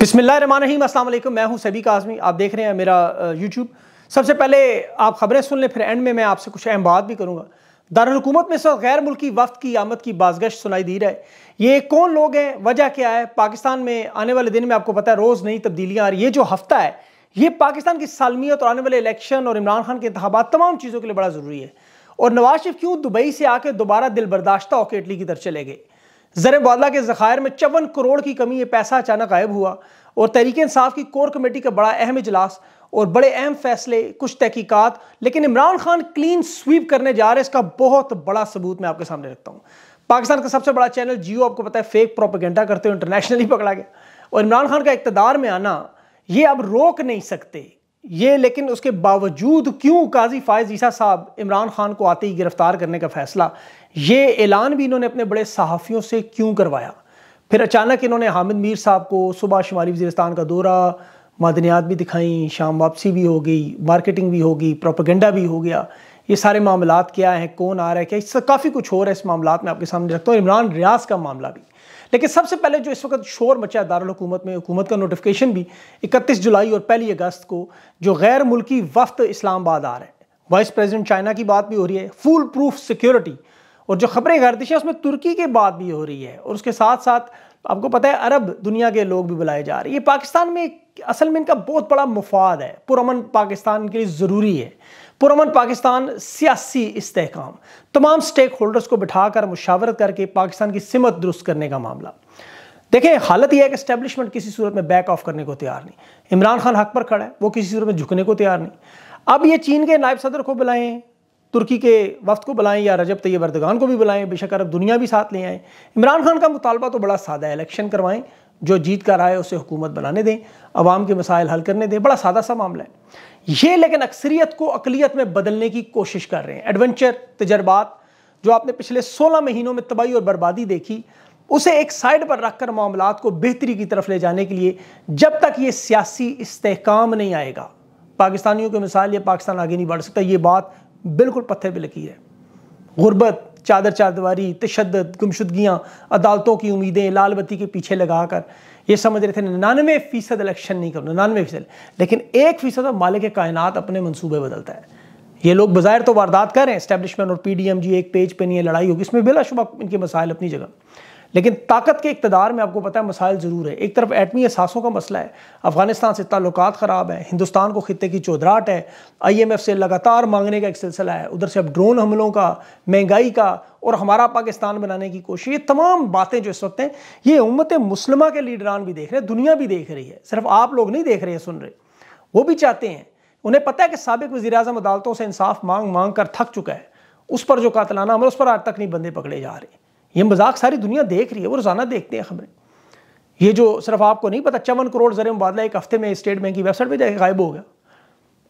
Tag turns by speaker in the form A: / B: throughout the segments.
A: बिसमीम अल्लाम मैं हूं सभी का आज़मी आप देख रहे हैं मेरा यूट्यूब सबसे पहले आप ख़बरें सुन लें फिर एंड में मैं आपसे कुछ अहम बात भी करूँगा दारकूमत में इस गैर मुल्की वफ्त की आमद की बाजगश सुनाई दी रहा है ये कौन लोग हैं वजह क्या है पाकिस्तान में आने वाले दिन में आपको पता है रोज़ नई तब्दीलियाँ और ये जो हफ्ता है ये पाकिस्तान की सालमियत और आने वाले इलेक्शन और इमरान खान के इंतबात तमाम चीज़ों के लिए बड़ा ज़रूरी है और नवाज शरीफ क्यों दुबई से आकर दोबारा दिल बर्दाश्त होकर इटली की तरफ चले गए जर बौदला के जखायर में चौवन करोड़ की कमी ये पैसा अचानक गायब हुआ और तहरीक इंसाफ की कोर कमेटी का बड़ा अहम इजलास और बड़े अहम फैसले कुछ तहकीकत लेकिन इमरान खान क्लीन स्वीप करने जा रहे हैं इसका बहुत बड़ा सबूत मैं आपके सामने रखता हूँ पाकिस्तान का सबसे बड़ा चैनल जियो आपको पता है फेक प्रोपेगेंडा करते हुए इंटरनेशनली पकड़ा गया और इमरान खान का इकतदार में आना ये अब रोक नहीं सकते ये लेकिन उसके बावजूद क्यों काजी फायज ईसा साहब इमरान खान को आते ही गिरफ्तार करने का फैसला ये ऐलान भी इन्होंने अपने बड़े सहाफ़ियों से क्यों करवाया फिर अचानक इन्होंने हामिद मीर साहब को सुबह शुमाली वजीरस्तान का दौरा मादनियात भी दिखाई शाम वापसी भी हो गई मार्केटिंग भी होगी प्रोपागेंडा भी हो गया ये सारे मामला क्या हैं कौन आ रहा है क्या इससे काफ़ी कुछ हो रहा है इस मामला में आपके सामने रखता हूँ इमरान रियाज का मामला भी लेकिन सबसे पहले जो इस वक्त शोर मचा है दारकूमत में हुकूमत का नोटिफिकेशन भी इकतीस जुलाई और पहली अगस्त को जो गैर मुल्की वफद इस्लामाबाद आ रहे हैं वाइस प्रेसिडेंट चाइना की बात भी हो रही है फुल प्रूफ सिक्योरिटी और जो खबरें गर्दिश है उसमें तुर्की की बात भी हो रही है और उसके साथ साथ आपको पता है अरब दुनिया के लोग भी बुलाए जा रहे हैं ये पाकिस्तान में असल में इनका बहुत बड़ा मुफाद है पुरमन पाकिस्तान के लिए ज़रूरी है पुरमन पाकिस्तान सियासी इस्तेकाम तमाम स्टेक होल्डर्स को बिठाकर मुशावरत करके पाकिस्तान की सिमत दुरुस्त करने का मामला देखें हालत यह है कि इस्टेब्लिशमेंट किसी सूरत में बैक ऑफ करने को तैयार नहीं इमरान खान हक पर खड़ा है वो किसी सूरत में झुकने को तैयार नहीं अब ये चीन के नायब सदर को बुलाएं तुर्की के वफ्त को बुलाएं या रजब तैयब अर्दगान को भी बुलाएं बेशक अरब दुनिया भी साथ ले आएँ इमरान खान का मुतालबा तो बड़ा सादा है इलेक्शन करवाएं जो जीत कर आए उसे हुकूमत बनाने दें आवाम के मसाइल हल करने दें बड़ा सादा सा मामला है ये लेकिन अक्सरियत को अकलीत में बदलने की कोशिश कर रहे हैं एडवेंचर तजर्बात जो आपने पिछले 16 महीनों में तबाही और बर्बादी देखी उसे एक साइड पर रखकर मामला को बेहतरी की तरफ ले जाने के लिए जब तक ये सियासी इस्तेकाम नहीं आएगा पाकिस्तानियों के मिसाल ये पाकिस्तान आगे नहीं बढ़ सकता ये बात बिल्कुल पत्थर पर लकीर है गुर्बत चादर चादवारी तशद गुमशुदगियाँ अदालतों की उम्मीदें लाल बत्ती के पीछे लगाकर ये समझ रहे थे निन्यानवे फीसद इलेक्शन नहीं करो निन्यानवे फीसद लेकिन एक फीसद मालिक कायनात अपने मनसूबे बदलता है ये लोग बाज़ाहिर तो वारदात कर रहे हैं इस्टेब्लिशमेंट और जी एक पेज पे नहीं है लड़ाई होगी इसमें बिलाशुबा इनके मसाइल अपनी जगह लेकिन ताकत के इकतदार में आपको पता है मसाइल ज़रूर है एक तरफ एटमी असासों का मसला है अफगानिस्तान से ताल्लुक ख़राब है हिंदुस्तान को खत्े की चौधराहट है आई एम एफ से लगातार मांगने का एक सिलसिला है उधर से अब ड्रोन हमलों का महंगाई का और हमारा पाकिस्तान बनाने की कोशिश ये तमाम बातें जो इस वक्त हैं ये उम्मत मुसलमा के लीडरान भी देख रहे हैं दुनिया भी देख रही है सिर्फ आप लोग नहीं देख रहे हैं सुन रहे वो भी चाहते हैं उन्हें पता है कि सबक वजी अजम अदालतों से इंसाफ मांग मांग कर थक चुका है उस पर जो कातलाना अमल उस पर आज तक नहीं बंदे पकड़े जा रहे ये मजाक सारी दुनिया देख रही है वो रोज़ाना देखते हैं खबरें ये जो सिर्फ आपको नहीं पता चवन करोड़ ज़र मुबादला एक हफ्ते में स्टेट बैंक की वेबसाइट पर जाके गायब हो गया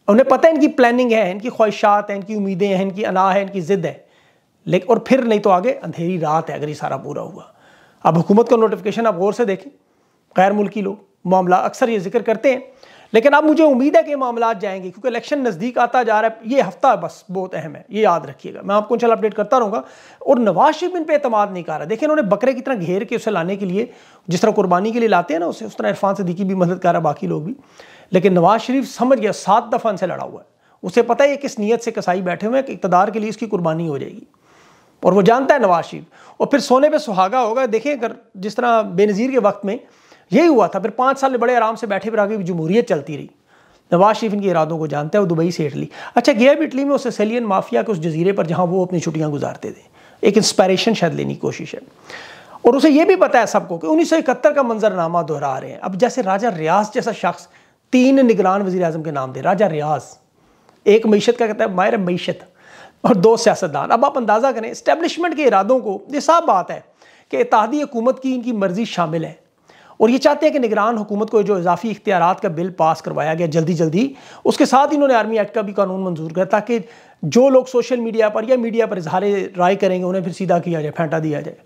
A: उन्हें पता है इनकी प्लानिंग है इनकी ख्वाहिशात हैं इनकी उम्मीदें हैं इनकी अना है इनकी ज़िद है लेकिन और फिर नहीं तो आगे अंधेरी रात है अगर ये सारा पूरा हुआ अब हुकूमत का नोटिफिकेशन आप गौर से देखें गैर मुल्की लोग मामला अक्सर ये जिक्र करते हैं लेकिन अब मुझे उम्मीद है कि मामला जाएंगे क्योंकि इलेक्शन नज़दीक आता जा रहा है ये हफ्ता बस बहुत अहम है ये याद रखिएगा मैं आपको चल अपडेट करता रहूँगा और नवाज शरीफ इन पर अतमाद नहीं कर रहा देखिए उन्होंने बकरे की तरह घेर के उसे लाने के लिए जिस तरह कुर्बानी के लिए लाते हैं ना उसे उस तरह इरफान सदीकी भी मदद कर रहा है बाकी लोग भी लेकिन नवाज शरीफ समझ गया सात दफ़ा इनसे लड़ा हुआ है उसे पता है किस नीयत से कसाई बैठे हुए हैं कि इकतदार के लिए इसकी कुर्बानी हो जाएगी और वो जानता है नवाज शरीफ और फिर सोने पर सुहागा होगा देखें अगर जिस तरह बेनज़ीर के वक्त में यही हुआ था फिर पाँच साल बड़े आराम से बैठे फिर आगे जमहूरियत चलती रही नवाज शरीफ इनके इरादों को जानता है वो दुबई से इटली अच्छा गया भी इटली में उस सेलियन माफिया के उस जजीरे पर जहाँ वो अपनी छुट्टियाँ गुजारते थे एक इंस्पायरेशन शायद लेने की कोशिश है और उसे ये भी पता है सबको कि उन्नीस का मंजरनामा दोहरा रहे हैं अब जैसे राजा रियाज जैसा शख्स तीन निगरान वजी अजम के नाम दे राजा रियाज एक मीशत का कहता है मायर मीशत और दो सियासतदान अब आप अंदाज़ा करें इस्टेबलिशमेंट के इरादों को ये साफ बात है कि इतिहादी हुकूमत की इनकी मर्ज़ी शामिल है और ये चाहते हैं कि निगरान हुकूमत को जो इजाफी इख्तियार का बिल पास करवाया गया जल्दी जल्दी उसके साथ इन्होंने आर्मी एक्ट का भी कानून मंजूर किया ताकि जो लोग सोशल मीडिया पर या मीडिया पर इजहार राय करेंगे उन्हें फिर सीधा किया जाए फेंटा दिया जाए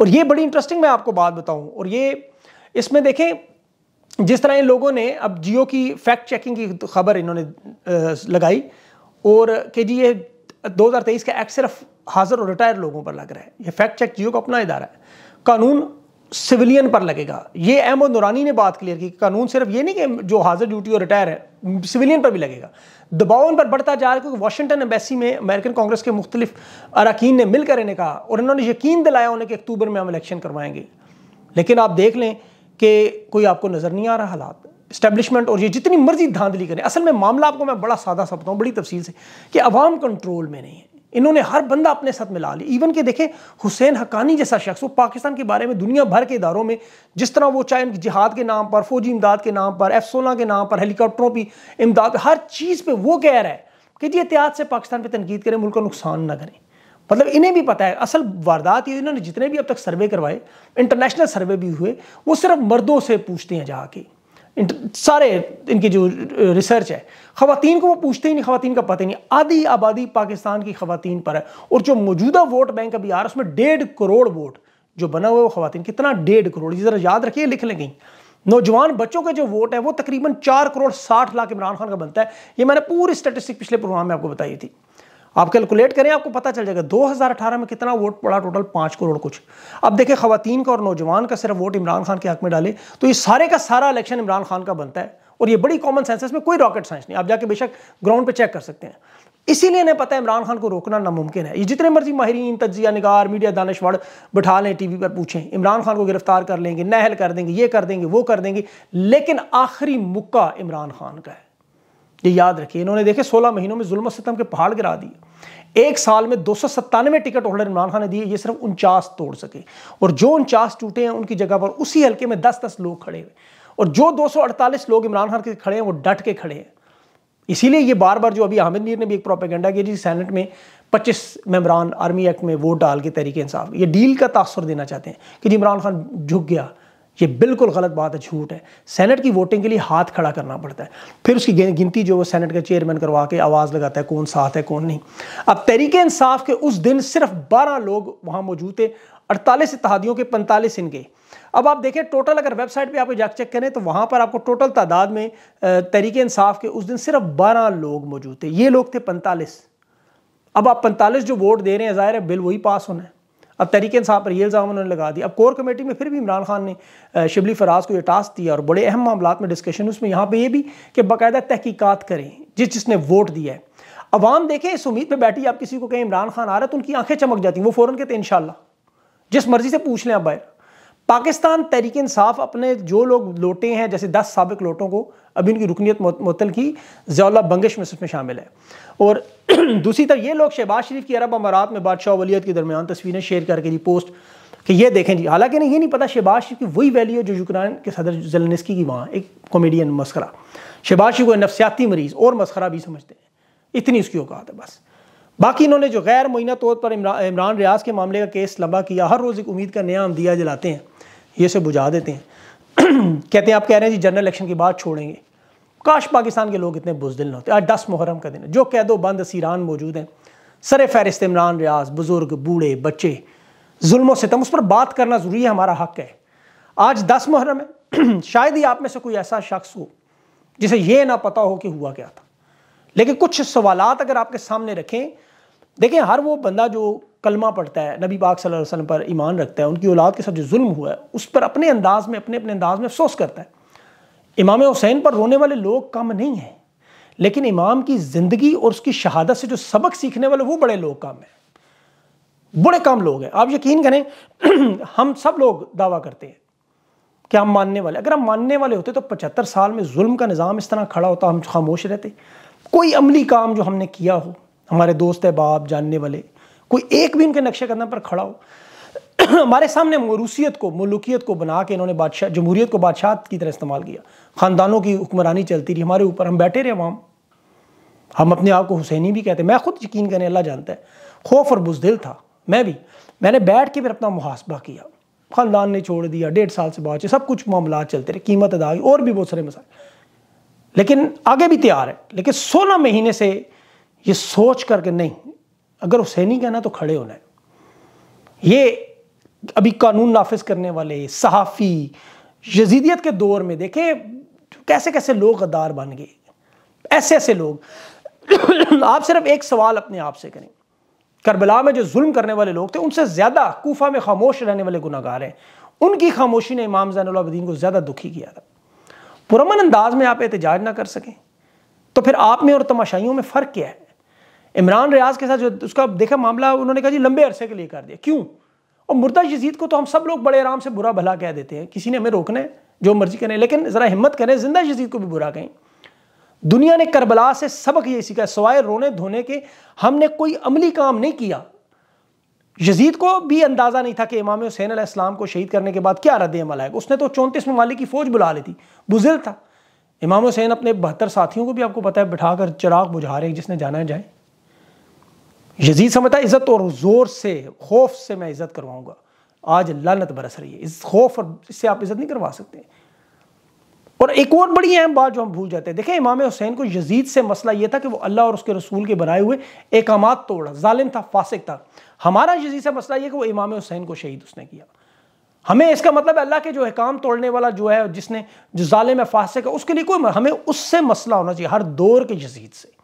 A: और ये बड़ी इंटरेस्टिंग मैं आपको बात बताऊँ और ये इसमें देखें जिस तरह इन लोगों ने अब जियो की फैक्ट चेकिंग की खबर इन्होंने लगाई और कि जी ये 2023 का एक्ट सिर्फ हाजिर और रिटायर लोगों पर लग रहा है ये फैक्ट चेक जियो का अपना इदारा है कानून सिविलियन पर लगेगा ये एम नुरानी ने बात क्लियर की कानून सिर्फ ये नहीं कि जो हाजिर ड्यूटी और रिटायर है सिविलियन पर भी लगेगा दबाव उन पर बढ़ता जा रहा है क्योंकि वाशिंगटन एम्बेसी में अमेरिकन कांग्रेस के मुख्तलिफ अरकान ने मिलकर इन्हें कहा और इन्होंने यकीन दिलाया उन्हें कि अक्टूबर में हम इलेक्शन करवाएंगे लेकिन आप देख लें कि कोई आपको नज़र नहीं आ रहा हालात स्टैब्लिशमेंट और ये जितनी मर्जी धांधली करें असल में मामला आपको मैं बड़ा सादा सपता हूँ बड़ी तफसील से कि अवाम कंट्रोल में नहीं है इन्होंने हर बंदा अपने साथ मिला लिया इवन के देखें हुसैन हकानी जैसा शख्स वो पाकिस्तान के बारे में दुनिया भर के इदारों में जिस तरह वो चाहे जिहाद के नाम पर फौजी इमदाद के नाम पर एफ सोलह के नाम पर हेलीकॉप्टरों की इमदाद हर चीज़ पर वो कह रहा है कि जी एहतियात से पाकिस्तान पर तनकीद करें मुल्क नुकसान ना करें मतलब इन्हें भी पता है असल वारदात ये इन्होंने जितने भी अब तक सर्वे करवाए इंटरनेशनल सर्वे भी हुए वो सिर्फ मर्दों से पूछते हैं जाके सारे इनकी जो रिसर्च है खातन को वो पूछते ही नहीं खातन का पता ही नहीं आधी आबादी पाकिस्तान की खातन पर है और जो मौजूदा वोट बैंक अभी आ रहा है उसमें डेढ़ करोड़ वोट जो बना हुआ है वो खातन कितना डेढ़ करोड़ ज़रा याद रखिए लिख लें कहीं नौजवान बच्चों का जो वोट है वो तकरीबन चार करोड़ साठ लाख इमरान खान का बनता है ये मैंने पूरी स्टेटिस्टिक पिछले प्रोग्राम में आपको बताई थी आप कैलकुलेट करें आपको पता चल जाएगा 2018 में कितना वोट पड़ा टोटल पाँच करोड़ कुछ अब देखें खातन का और नौजवान का सिर्फ वोट इमरान खान के हक में डाले तो ये सारे का सारा इलेक्शन इमरान खान का बनता है और ये बड़ी कॉमन सेंसेस में कोई रॉकेट साइंस नहीं आप जाके बेशक ग्राउंड पे चेक कर सकते हैं इसीलिए इन्हें पता है इमरान खान को रोकना नामुमकिन है ये जितने मर्जी माहरीन तजिया निगार मीडिया दानश्वर बिठा लें टी वी पर पूछें इमरान खान को गिरफ्तार कर लेंगे नहल कर देंगे ये कर देंगे वो कर देंगे लेकिन आखिरी मुक्का इमरान खान का है ये याद रखिए इन्होंने देखे 16 महीनों में जुल्म सितम के पहाड़ गिरा दिए एक साल में दो सौ सत्तानवे टिकट होल्डर इमरान खान ने दिए ये सिर्फ उनचास तोड़ सके और जो उनचास टूटे हैं उनकी जगह पर उसी हल्के में दस दस लोग खड़े हुए और जो 248 लोग इमरान खान के खड़े हैं वो डट के खड़े हैं इसीलिए ये बार बार जो अभी हामिद मीर ने भी एक प्रोपेगेंडा किया जी सैनट में पच्चीस मेम्बरान आर्मी एक्ट में वोट डाल के तरीके इंसाफ ये डील का तासर देना चाहते हैं कि जी इमरान खान झुक गया ये बिल्कुल गलत बात है झूठ है सेनेट की वोटिंग के लिए हाथ खड़ा करना पड़ता है फिर उसकी गिनती जो वो सेनेट का चेयरमैन करवा के आवाज़ लगाता है कौन साथ है कौन नहीं अब तरीके इंसाफ के उस दिन सिर्फ बारह लोग वहाँ मौजूद थे अड़तालीस इतिहादियों के पैंतालीस इनके अब आप देखें टोटल अगर वेबसाइट पे आप जाकर चेक करें तो वहाँ पर आपको टोटल तादाद में तरीके इंसाफ के उस दिन सिर्फ बारह लोग मौजूद थे ये लोग थे पैंतालीस अब आप पैंतालीस जो वोट दे रहे हैं ज़ाहिर है बिल वही पास होना है अब तरीके इंसाफ पर यह इल्ज़ाम उन्होंने लगा दिया अब कोर कमेटी में फिर भी इमरान खान ने शिबली फराज को यह टास्क दिया और बड़े अहम मामला में डिस्कशन उसमें यहाँ पर यह भी कि बाकायदा तहकीकत करें जिस जिसने वोट दिया है अवाम देखें इस उम्मीद पर बैठी आप किसी को कहें इमरान खान आ रहा है तो उनकी आंखें चमक जाती हैं वो फ़ौरन कहते हैं इन जिस मर्ज़ी से पूछ लें आप बाहर पाकिस्तान तहरीक इंसाफ अपने जो लोग लोटे हैं जैसे दस सबक लोटों को अभी उनकी रुकनीत मतल की जयाल्ला बंगश में उसमें शामिल है और दूसरी तरफ ये लोग शहबाज शरीफ की अरब अमारात में बादशाह वलीत के दरमियान तस्वीरें शेयर करके दी पोस्ट कि ये देखें जी हालांकि नहीं ये नहीं पता शहबाज शरीफ की वही वैल्यू है जो यूक्रेन के सदर जलनस्की की वहाँ एक कॉमेडियन मस्करा शहबाज शरीफ को नफसियाती मरीज़ और मस्करा भी समझते हैं इतनी उसकी औकात है बस बाकी इन्होंने जो गैर मुइना तौर पर इमरान रियाज के मामले का केस लंबा किया हर रोज़ एक उम्मीद का नया हम दिया जलाते हैं ये से बुझा देते हैं कहते हैं आप कह रहे हैं जी जनरल इलेक्शन की बात छोड़ेंगे काश पाकिस्तान के लोग इतने बुजदिल ना होते आज दस मुहर्रम का दिन है जो कह दो बंद सीरान मौजूद हैं सर फहरिस्त इमरान रियाज बुज़ुर्ग बूढ़े बच्चे जुल्म सितम उस पर बात करना ज़रूरी है हमारा हक है आज दस मुहर्रम है शायद ही आप में से कोई ऐसा शख्स हो जिसे ये ना पता हो कि हुआ क्या था लेकिन कुछ सवालात अगर आपके सामने रखें देखें हर वो बंदा जो कलमा पढ़ता है नबी पाक सल्लल्लाहु अलैहि वसल्लम पर ईमान रखता है उनकी औलाद के साथ जो जुल्म हुआ है उस पर अपने अंदाज में अपने अपने अंदाज में अफसोस करता है इमाम हुसैन पर रोने वाले लोग कम नहीं हैं लेकिन इमाम की ज़िंदगी और उसकी शहादत से जो सबक सीखने वाले वो बड़े लोग कम हैं बड़े कम लोग हैं आप यकीन करें हम सब लोग दावा करते हैं कि हम मानने वाले अगर हम मानने वाले होते तो पचहत्तर साल में जुल्म का निज़ाम इस तरह खड़ा होता हम खामोश रहते कोई अमली काम जो हमने किया हो हमारे दोस्त है बाप जानने वाले कोई एक भी इनके नक्शे कदम पर खड़ा हो हमारे सामने रूसीत को मलुकियत को बना के इन्होंने बादशाह जमहूरीत को बादशाह की तरह इस्तेमाल किया ख़ानदानों की हुक्मरानी चलती रही हमारे ऊपर हम बैठे रहे वाम हम अपने आप को हुसैनी भी कहते मैं खुद यकीन करने अल्लाह जानता है खौफ और बुजदिल था मैं भी मैंने बैठ के फिर अपना मुहासबा किया ख़ानदान ने छोड़ दिया डेढ़ साल से बाद सब कुछ मामला चलते रहे कीमत अदा और भी बहुत सारे मसाइल लेकिन आगे भी तैयार है लेकिन सोलह महीने से ये सोच करके नहीं अगर हुसैनी कहना तो खड़े होना है ये अभी कानून नाफिज करने वाले सहाफ़ी यजीदियत के दौर में देखे कैसे कैसे लोग गद्दार बन गए ऐसे ऐसे लोग आप सिर्फ एक सवाल अपने आप से करें करबला में जो जुल्म करने वाले लोग थे उनसे ज़्यादा कोफा में खामोश रहने वाले गुनागार हैं उनकी खामोशी ने इमाम जैनलाबद्दीन को ज़्यादा दुखी किया था पुरमन अंदाज में आप एहतजाज ना कर सकें तो फिर आप में और तमाशाइयों में फ़र्क क्या है इमरान रियाज के साथ जो उसका देखा मामला उन्होंने कहा जी लंबे अरसे के लिए कर दिया क्यों और मुर्दा यजीद को तो हम सब लोग बड़े आराम से बुरा भला कह देते हैं किसी ने हमें रोकना है जो मर्जी करें लेकिन ज़रा हिम्मत करें जिंदा यजीद को भी बुरा कहें दुनिया ने करबला से सबक ये सीखा सवाए रोने धोने के हमने कोई अमली काम नहीं किया यजीद को भी अंदाज़ा नहीं था कि इमाम हुसैन इस्लाम को शहीद करने के बाद क्या रद्द अमल आएगा उसने तो चौंतीस ममालिक की फ़ौज बुला ली थी बुजुर्ग था इमाम हुसैन अपने बहत्तर साथियों को भी आपको पता है बिठा कर चिराग बुझा रहे जिसने जाना जाए यजीद समझता इज़्ज़त और ज़ोर से खौफ से मैं इज़्ज़त करवाऊँगा आज लानत बरस रही है इस खौफ और इससे आप इज़्ज़त नहीं करवा सकते और एक और बड़ी अहम बात जो हम भूल जाते हैं देखें इमाम हुसैन को यजीद से मसला यह था कि वो अल्लाह और उसके रसूल के बनाए हुए एकाम तोड़ा जालिम था फासिक था हमारा यजीद से मसला यह कि वो इमाम हुसैन को शहीद उसने किया हमें इसका मतलब अल्लाह के जो अहकाम तोड़ने वाला जो है जिसने जो जालिम फासिक है उसके लिए कोई हमें उससे मसला होना चाहिए हर दौर के यजीद से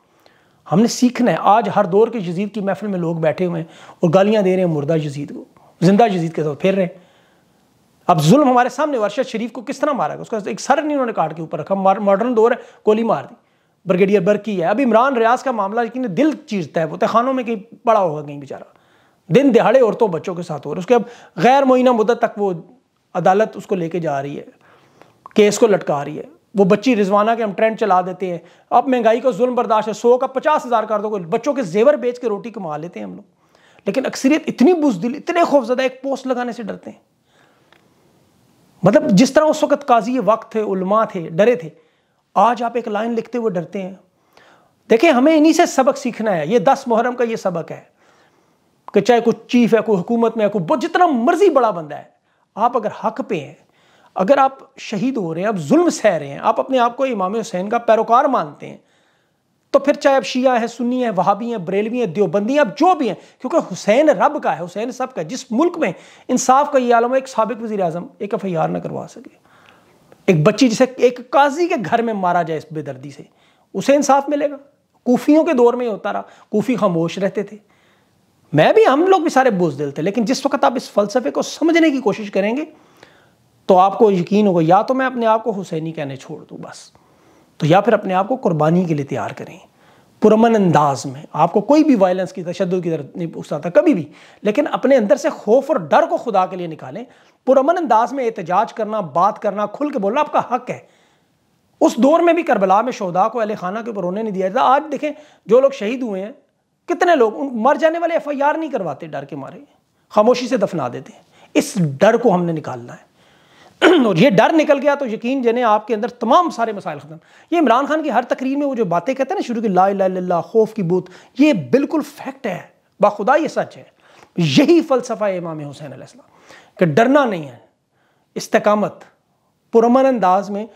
A: हमने सीखना है आज हर दौर के जजीद की महफिल में लोग बैठे हुए हैं और गालियाँ दे रहे हैं मुर्दा जजीद को जिंदा जजीद के साथ फिर रहे हैं अब जुल्म हमारे सामने वर्षद शरीफ को किस तरह मारा गया उसका एक सर नहीं उन्होंने काट के ऊपर रखा मॉडर्न दौर है गोली मार दी ब्रिगेडियर बरकी है अब इमरान रियाज का मामला लेकिन दिल चीरता है वो तहखानों में कहीं बड़ा होगा कहीं बेचारा दिन दिहाड़े औरतों बच्चों के साथ हो रहा है उसके अब गैर मुइना मुद्दत तक वो अदालत उसको लेके जा रही है केस को लटका रही है वो बच्ची रिजवाना के हम ट्रेंड चला देते हैं अब महंगाई का जुल्म बर्दाश्त है सौ का पचास हज़ार कर दो बच्चों के जेवर बेच के रोटी कमा लेते हैं हम लोग लेकिन अक्सरियत इतनी बुजदिल इतने खौफजदा एक पोस्ट लगाने से डरते हैं मतलब जिस तरह उस वक्त काजी वक्त थे उलमा थे डरे थे आज आप एक लाइन लिखते हुए डरते हैं देखिए हमें इन्हीं से सबक सीखना है ये दस मुहर्रम का ये सबक है कि चाहे कोई चीफ है कोई हुकूमत में है कोई जितना मर्जी बड़ा बंदा है आप अगर हक पे हैं अगर आप शहीद हो रहे हैं आप जुल्म सह रहे हैं आप अपने आप को इमाम हुसैन का पैरोकार मानते हैं तो फिर चाहे आप शिया हैं सुन्नी हैं वहाबी हैं बरेलवी हैं देवबंदी हैं आप जो भी हैं क्योंकि हुसैन रब का है हुसैन सब का जिस मुल्क में इंसाफ का ये आलम है एक सबक वजी अजम एक एफ आई आर ना करवा सके एक बच्ची जिसे एक काजी के घर में मारा जाए इस बेदर्दी से उसे इंसाफ मिलेगा कोफियों के दौर में होता रहा कोफी खामोश रहते थे मैं भी हम लोग भी सारे बोझ दिल थे लेकिन जिस वक्त आप इस फलसफे को समझने की कोशिश करेंगे तो आपको यकीन होगा या तो मैं अपने आप को हुसैनी कहने छोड़ दूँ बस तो या फिर अपने आप को कुर्बानी के लिए तैयार करें पुरमन अंदाज में आपको कोई भी वायलेंस की तशद की तरफ नहीं उकसाता कभी भी लेकिन अपने अंदर से खौफ और डर को खुदा के लिए निकालें पुरमन अंदाज में एहतजाज करना बात करना खुल के बोलना आपका हक है उस दौर में भी करबला में शहदा को अली खाना के ऊपर रोने नहीं दिया जाता आज देखें जो लोग शहीद हुए हैं कितने लोग उन मर जाने वाले एफ आई आर नहीं करवाते डर के मारे खामोशी से दफना देते इस डर को हमने निकालना है और ये डर निकल गया तो यकीन जने आपके अंदर तमाम सारे मसाइल ख़त्म ये इमरान खान की हर तकरीर में वो जो बातें कहते हैं ना शुरू की ला ला खौफ की बूत ये बिल्कुल फैक्ट है बाखुदा ये सच है यही फ़लसफ़ा है इमाम हुसैन कि डरना नहीं है इस्तकामत पुरमन अंदाज में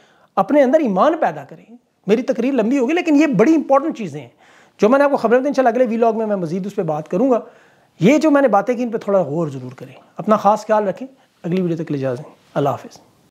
A: अपने अंदर ईमान पैदा करें मेरी तकरीर लंबी होगी लेकिन ये बड़ी इंपॉर्टेंट चीज़ें हैं जो मैंने आपको खबर इन अगले वीलॉग में मैं मजीद उस पर बात करूँगा ये जो मैंने बातें की इन पर थोड़ा गौर ज़रूर करें अपना खास ख्याल रखें अगली वीडियो तक ले जा अल्लाह हाफिज़